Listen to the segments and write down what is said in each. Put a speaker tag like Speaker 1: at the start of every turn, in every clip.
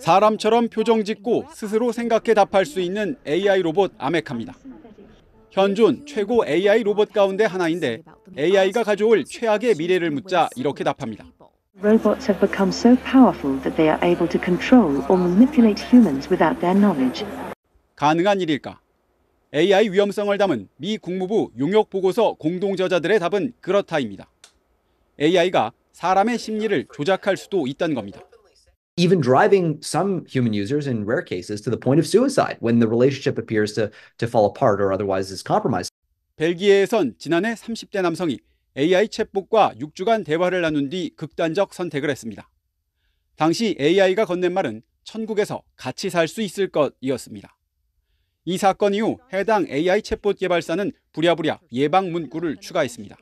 Speaker 1: 사람처럼 표정 짓고 스스로 생각해 답할 수 있는 AI 로봇 아메카입니다. 현존 최고 AI 로봇 가운데 하나인데 AI가 가져올 최악의 미래를 묻자 이렇게 답합니다.
Speaker 2: Robots have become so powerful that they are able to control or manipulate humans without their knowledge.
Speaker 1: 가능한 일일까? AI 위험성을 담은 미 국무부 용역 보고서 공동 저자들의 답은 그렇다입니다. AI가 사람의 심리를 조작할 수도 있다는
Speaker 2: 겁니다. even driving some human users in rare cases to the point of suicide when the relationship appears to, to fall apart or otherwise is compromised. 벨기에에선 지난해 30대
Speaker 1: 남성이 AI 챗봇과 6주간 대화를 나눈 뒤 극단적 선택을 했습니다. 당시 AI가 건넨 말은 천국에서 같이 살 수 있을 것이었습니다. 이 사건 이후 해당 AI 챗봇 개발사는 부랴부랴 예방 문구를
Speaker 2: 추가했습니다.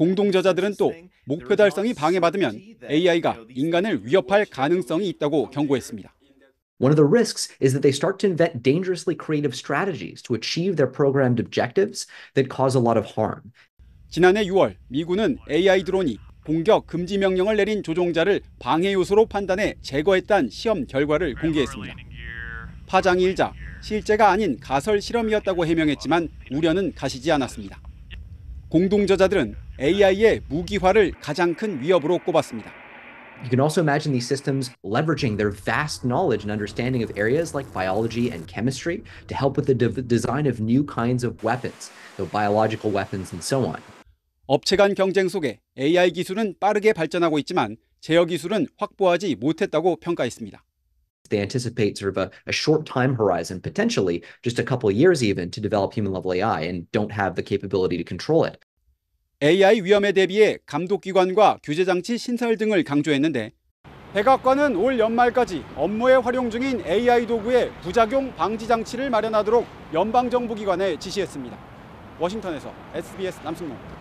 Speaker 1: 공동저자들은 또 목표 달성이 방해받으면 AI가 인간을 위협할 가능성이 있다고 경고했습니다.
Speaker 2: One of the risks is that they start to invent dangerously creative strategies to achieve their programmed objectives that cause a lot of harm. 지난해
Speaker 1: 6월 미군은 AI 드론이 공격 금지 명령을 내린 조종자를 방해 요소로 판단해 제거했다는 시험 결과를 공개했습니다. 파장이 일자 실제가 아닌 가설 실험이었다고 해명했지만 우려는 가시지 않았습니다. 공동저자들은 AI의 무기화를 가장 큰 위협으로 꼽았습니다.
Speaker 2: You can also imagine these systems leveraging their vast knowledge and understanding of areas like biology and chemistry to help with the de- design of new kinds of weapons, so biological weapons and so
Speaker 1: on. 업체 간 경쟁 속에 AI 기술은 빠르게 발전하고 있지만 제어 기술은
Speaker 2: 확보하지 못했다고 평가했습니다. They anticipate sort of a, a short time horizon, potentially just a couple years even, to develop human level AI and don't have the capability to control it.
Speaker 1: AI 위험에 대비해 감독기관과 규제장치 신설 등을 강조했는데 백악관은 올 연말까지 업무에 활용 중인 AI 도구의 부작용 방지 장치를 마련하도록 연방정부기관에 지시했습니다. 워싱턴에서 SBS 남승용.